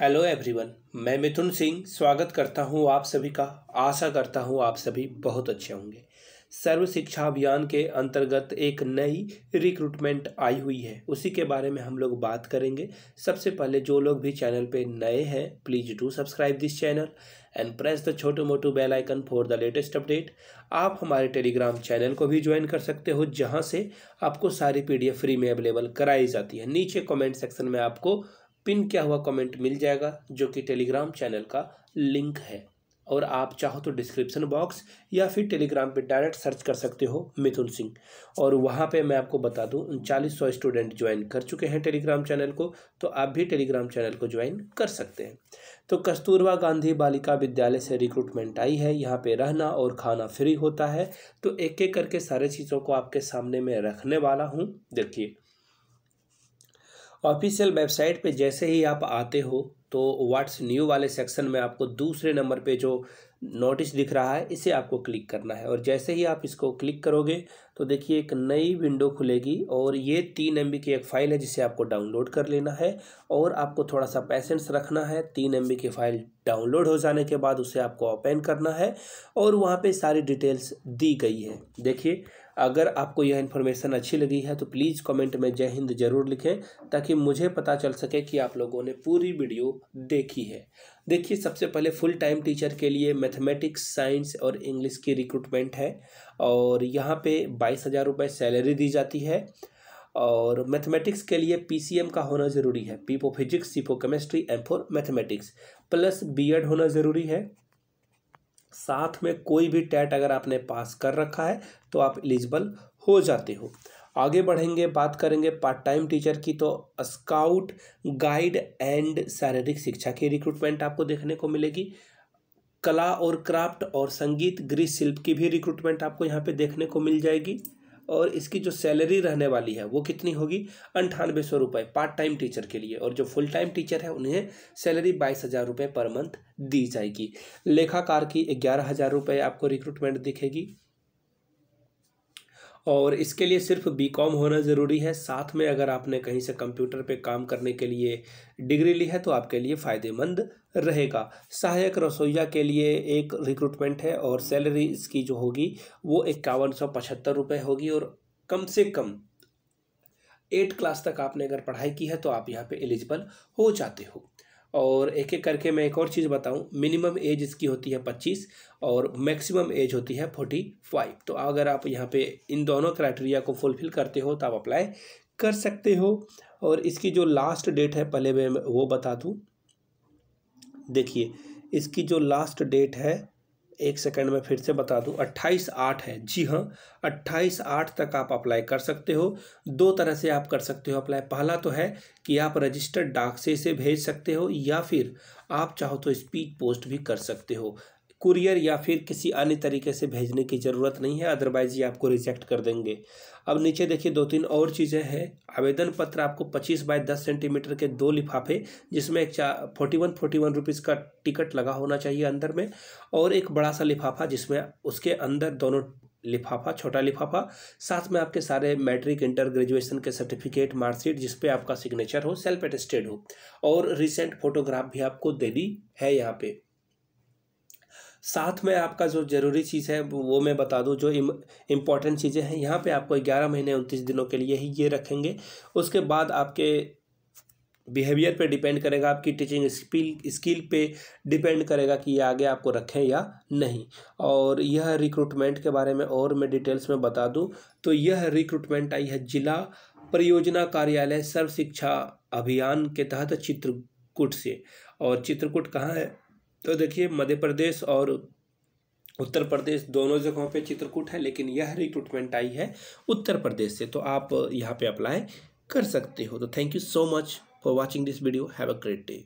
hello everyone मैं मिथुन सिंह स्वागत करता हूं आप सभी का आशा करता हूं आप सभी बहुत अच्छे होंगे सर्व शिक्षा अभियान के अंतर्गत एक नई रिक्रूटमेंट आई हुई है उसी के बारे में हम लोग बात करेंगे सबसे पहले जो लोग भी चैनल पे नए हैं please do subscribe this channel and press the छोटो मोटो bell icon for the latest update आप हमारे टेलीग्राम चैनल को भी ज्वाइन कर सकते हो जहाँ से आपको सारी पी फ्री में अवेलेबल कराई जाती है नीचे कॉमेंट सेक्शन में आपको पिन किया हुआ कमेंट मिल जाएगा जो कि टेलीग्राम चैनल का लिंक है और आप चाहो तो डिस्क्रिप्शन बॉक्स या फिर टेलीग्राम पे डायरेक्ट सर्च कर सकते हो मिथुन सिंह और वहाँ पे मैं आपको बता दूँ उनचालीस सौ स्टूडेंट ज्वाइन कर चुके हैं टेलीग्राम चैनल को तो आप भी टेलीग्राम चैनल को ज्वाइन कर सकते हैं तो कस्तूरबा गांधी बालिका विद्यालय से रिक्रूटमेंट आई है यहाँ पे रहना और खाना फ्री होता है तो एक एक करके सारे चीज़ों को आपके सामने मैं रखने वाला हूँ देखिए ऑफिशियल वेबसाइट पे जैसे ही आप आते हो तो व्हाट्स न्यू वाले सेक्शन में आपको दूसरे नंबर पे जो नोटिस दिख रहा है इसे आपको क्लिक करना है और जैसे ही आप इसको क्लिक करोगे तो देखिए एक नई विंडो खुलेगी और ये तीन एम की एक फ़ाइल है जिसे आपको डाउनलोड कर लेना है और आपको थोड़ा सा पैसेंस रखना है तीन एम की फ़ाइल डाउनलोड हो जाने के बाद उसे आपको ओपन करना है और वहाँ पे सारी डिटेल्स दी गई है देखिए अगर आपको यह इन्फॉर्मेशन अच्छी लगी है तो प्लीज़ कमेंट में जय हिंद ज़रूर लिखें ताकि मुझे पता चल सके कि आप लोगों ने पूरी वीडियो देखी है देखिए सबसे पहले फुल टाइम टीचर के लिए मैथमेटिक्स साइंस और इंग्लिश की रिक्रूटमेंट है और यहाँ पे बाईस हज़ार रुपये सैलरी दी जाती है और मैथमेटिक्स के लिए पी का होना ज़रूरी है P physics C chemistry M four mathematics plus B होना ज़रूरी है साथ में कोई भी टैट अगर आपने पास कर रखा है तो आप एलिजिबल हो जाते हो आगे बढ़ेंगे बात करेंगे पार्ट टाइम टीचर की तो स्काउट गाइड एंड शारीरिक शिक्षा की रिक्रूटमेंट आपको देखने को मिलेगी कला और क्राफ्ट और संगीत गृह शिल्प की भी रिक्रूटमेंट आपको यहाँ पे देखने को मिल जाएगी और इसकी जो सैलरी रहने वाली है वो कितनी होगी अंठानवे सौ रुपये पार्ट टाइम टीचर के लिए और जो फुल टाइम टीचर है उन्हें सैलरी बाईस हज़ार रुपये पर मंथ दी जाएगी लेखाकार की ग्यारह हज़ार रुपये आपको रिक्रूटमेंट दिखेगी और इसके लिए सिर्फ बीकॉम होना ज़रूरी है साथ में अगर आपने कहीं से कंप्यूटर पे काम करने के लिए डिग्री ली है तो आपके लिए फ़ायदेमंद रहेगा सहायक रसोईया के लिए एक रिक्रूटमेंट है और सैलरी इसकी जो होगी वो इक्यावन सौ पचहत्तर रुपये होगी और कम से कम एट क्लास तक आपने अगर पढ़ाई की है तो आप यहाँ पर एलिजिबल हो जाते हो और एक एक करके मैं एक और चीज़ बताऊं मिनिमम एज इसकी होती है पच्चीस और मैक्सिमम एज होती है फोर्टी फाइव तो अगर आप यहाँ पे इन दोनों क्राइटेरिया को फुलफिल करते हो तो आप अप्लाई कर सकते हो और इसकी जो लास्ट डेट है पहले मैं वो बता दूँ देखिए इसकी जो लास्ट डेट है एक सेकंड में फिर से बता दूं अट्ठाईस आठ है जी हाँ अट्ठाईस आठ तक आप अप्लाई कर सकते हो दो तरह से आप कर सकते हो अप्लाई पहला तो है कि आप रजिस्टर्ड डाक से इसे भेज सकते हो या फिर आप चाहो तो स्पीड पोस्ट भी कर सकते हो कुरियर या फिर किसी अन्य तरीके से भेजने की ज़रूरत नहीं है अदरवाइज़ ये आपको रिजेक्ट कर देंगे अब नीचे देखिए दो तीन और चीज़ें हैं आवेदन पत्र आपको 25 बाय 10 सेंटीमीटर के दो लिफाफे जिसमें एक चा forty one forty one rupees का टिकट लगा होना चाहिए अंदर में और एक बड़ा सा लिफाफा जिसमें उसके अंदर दोनों लिफाफा छोटा लिफाफा साथ में आपके सारे मैट्रिक इंटर ग्रेजुएशन के सर्टिफिकेट मार्कशीट जिस पे आपका सिग्नेचर हो सेल्फ अटेस्टेड हो और रिसेंट फोटोग्राफ भी आपको देनी है यहाँ पे साथ में आपका जो ज़रूरी चीज़ है वो मैं बता दूं जो इम्पॉर्टेंट चीज़ें हैं यहाँ पे आपको ग्यारह महीने उनतीस दिनों के लिए ही ये रखेंगे उसके बाद आपके बिहेवियर पे डिपेंड करेगा आपकी टीचिंग स्किल स्किल पे डिपेंड करेगा कि ये आगे आपको रखें या नहीं और यह रिक्रूटमेंट के बारे में और मैं डिटेल्स में बता दूँ तो यह रिक्रूटमेंट आई है जिला परियोजना कार्यालय सर्व शिक्षा अभियान के तहत चित्रकूट से और चित्रकूट कहाँ है तो देखिए मध्य प्रदेश और उत्तर प्रदेश दोनों जगहों पे चित्रकूट है लेकिन यह रिक्रूटमेंट आई है उत्तर प्रदेश से तो आप यहाँ पे अप्लाई कर सकते हो तो thank you so much for watching this video have a great day